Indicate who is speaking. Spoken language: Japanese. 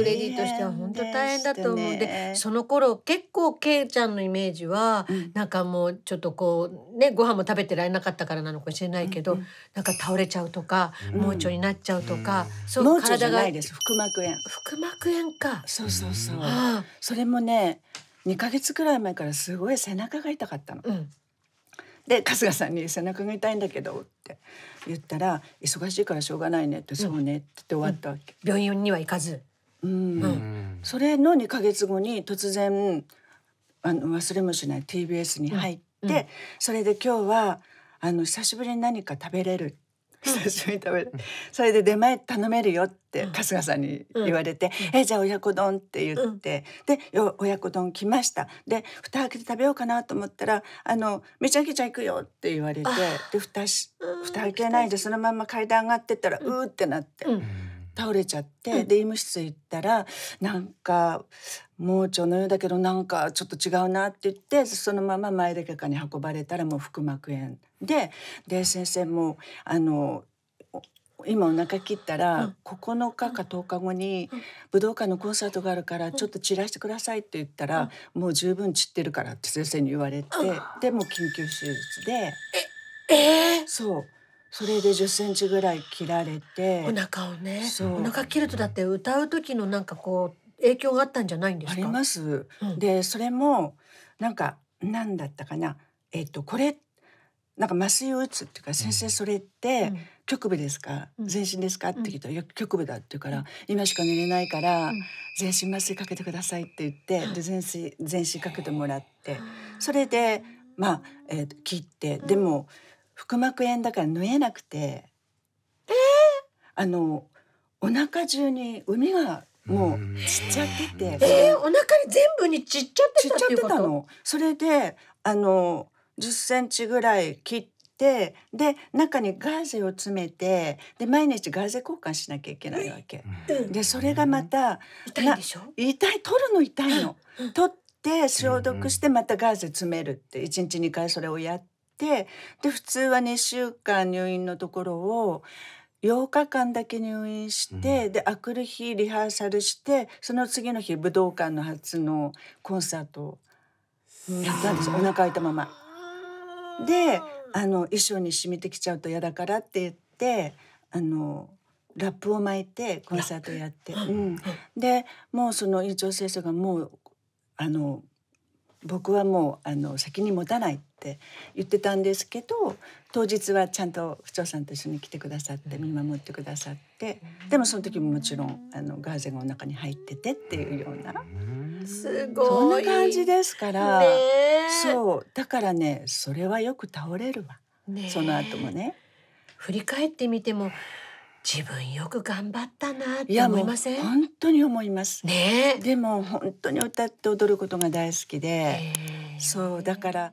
Speaker 1: クレディーとしては本当大変だと思うんで、ね、その頃結構ケイちゃんのイメージは、うん、なんかもうちょっとこうねご飯も食べてられなかったからなのかもしれないけど、うんうん、なんか倒れちゃうとか、うん、盲腸になっちゃうとか、うん、そう体が腹膜炎腹膜炎かそうそうそう、はあ、それもね二か月くらい前からすごい背中が痛かったの。うんで春日さんに「背中が痛いんだけど」って言ったら「忙しいからしょうがないね」って「そうね」って終わったわけ、うん、病院には行かずそれの2か月後に突然あの忘れもしない TBS に入って、それで今日はあの久しぶりに何か食べれる久しぶりに食べる、それで出前頼めるよって春日さんに言われて「えじゃあ親子丼」って言って、で親子丼来ましたで蓋開けて食べようかなと思ったら「あのめちゃくちゃ行くよ」って言われてで蓋し蓋開けないでそのまま階段上がってったら「うー」ってなって。倒れちゃって、で医務室行ったらなんか盲腸のようだけどなんかちょっと違うなって言ってそのまま前で外科に運ばれたらもう腹膜炎でで先生もあの今お腹切ったら9日か10日後に武道館のコンサートがあるからちょっと散らしてくださいって言ったらもう十分散ってるからって先生に言われてでも緊急手術で。ええー、そうそれで十センチぐらい切られてお腹をねお腹切るとだって歌う時のなんかこう影響があったんじゃないんですかあります、うん、でそれもなんかなんだったかなえっ、とこれなんか麻酔を打つっていうか先生それって、局部ですか、うん、全身ですかって聞いたら、局部だって言うから、今しか寝れないから、全身麻酔かけてくださいって言ってで全身全身かけてもらってそれでまあ、えー、切ってでも、うん腹膜炎だから縫えなくてえー、あのお腹中に海がもうちっちゃってて、えー、お腹に全部にちっちゃってたっていうことちっちゃってたのそれであの10センチぐらい切ってで中にガーゼを詰めてで毎日ガーゼ交換しなきゃいけないわけ、うん、でそれがまた、うん、痛いでしょ痛い取るの痛いの、うん、取って消毒してまたガーゼ詰めるって1日2回それをやってで普通は2週間入院のところを8日間だけ入院して、うん、であくる日リハーサルしてその次の日武道館の初のコンサートをやったんですお腹空いたまま。であの衣装に染みてきちゃうと嫌だからって言ってあのラップを巻いてコンサートやって、うん、でもうその院長先生がもうあの僕はもうあの責任持たないってって言ってたんですけど当日はちゃんと府長さんと一緒に来てくださって見守ってくださってでもその時ももちろんあのガーゼンがお腹に入っててっていうようなすごいそんな感じですから、そうだからねそれはよく倒れるわ、その後もね。振り返ってみても自分よく頑張ったなって思いません本当に思いますねでも本当に歌って踊ることが大好きでそうだから